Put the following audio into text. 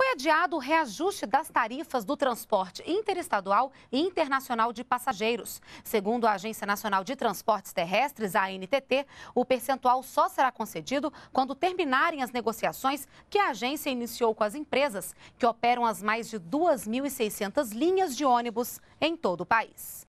Foi adiado o reajuste das tarifas do transporte interestadual e internacional de passageiros. Segundo a Agência Nacional de Transportes Terrestres, a ANTT, o percentual só será concedido quando terminarem as negociações que a agência iniciou com as empresas que operam as mais de 2.600 linhas de ônibus em todo o país.